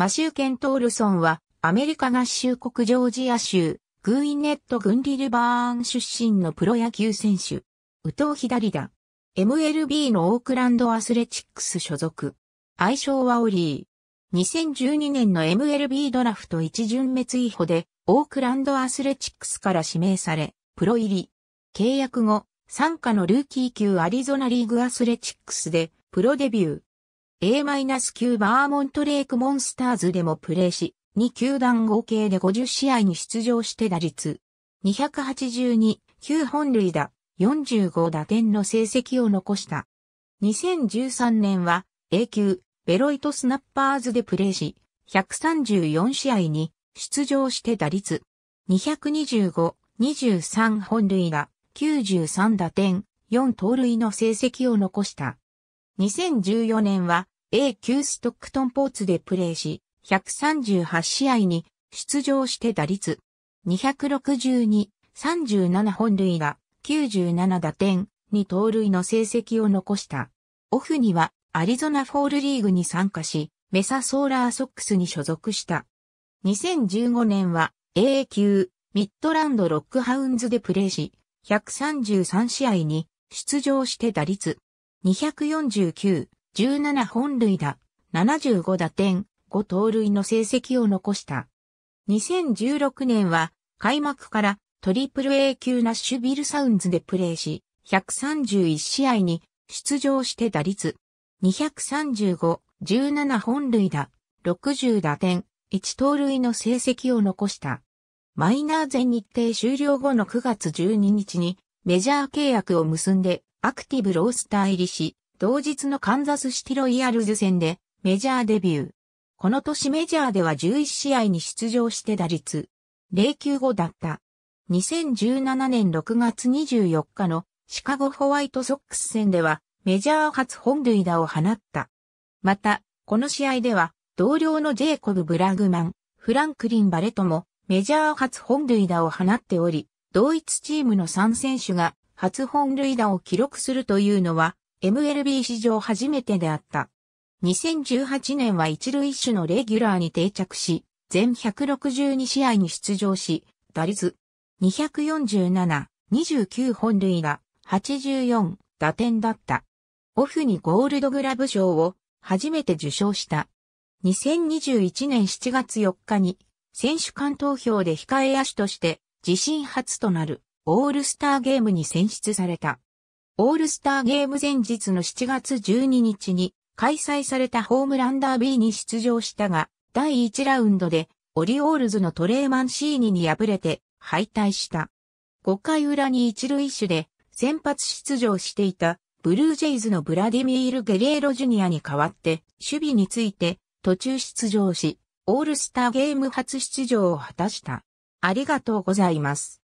マシュー・ケントールソンは、アメリカ合衆国ジョージア州、グーイネット・グンリルバーン出身のプロ野球選手。右投左打。MLB のオークランドアスレチックス所属。愛称はオリー。2012年の MLB ドラフト1巡目追捕で、オークランドアスレチックスから指名され、プロ入り。契約後、参加のルーキー級アリゾナリーグアスレチックスで、プロデビュー。A-9 バーモントレークモンスターズでもプレーし、2球団合計で50試合に出場して打率。282、9本塁打、45打点の成績を残した。2013年は A 級ベロイトスナッパーズでプレーし、134試合に出場して打率。225、23本塁打、93打点、4盗塁の成績を残した。2014年は A 級ストックトンポーツでプレーし、138試合に出場して打率262、37本塁打、97打点、に盗塁の成績を残した。オフにはアリゾナフォールリーグに参加し、メサソーラーソックスに所属した。2015年は AA 級ミッドランドロックハウンズでプレーし、133試合に出場して打率249、17本塁打、75打点、5盗塁の成績を残した。2016年は開幕からトリプル A 級ナッシュビルサウンズでプレーし、131試合に出場して打率235、17本塁打、60打点、1盗塁の成績を残した。マイナー全日程終了後の9月12日にメジャー契約を結んでアクティブロースター入りし、同日のカンザスシティロイヤルズ戦でメジャーデビュー。この年メジャーでは11試合に出場して打率0 9後だった。2017年6月24日のシカゴホワイトソックス戦ではメジャー初本塁打を放った。また、この試合では同僚のジェイコブ・ブラグマン、フランクリン・バレトもメジャー初本塁打を放っており、同一チームの3選手が初本塁打を記録するというのは MLB 史上初めてであった。2018年は一塁手のレギュラーに定着し、全162試合に出場し、打率247、29本塁打、84打点だった。オフにゴールドグラブ賞を初めて受賞した。2021年7月4日に選手間投票で控え野手として自身初となるオールスターゲームに選出された。オールスターゲーム前日の7月12日に開催されたホームランダービーに出場したが、第1ラウンドでオリオールズのトレーマンシーニに敗れて敗退した。5回裏に一塁手で先発出場していたブルージェイズのブラディミール・ゲレーロジュニアに代わって守備について途中出場し、オールスターゲーム初出場を果たした。ありがとうございます。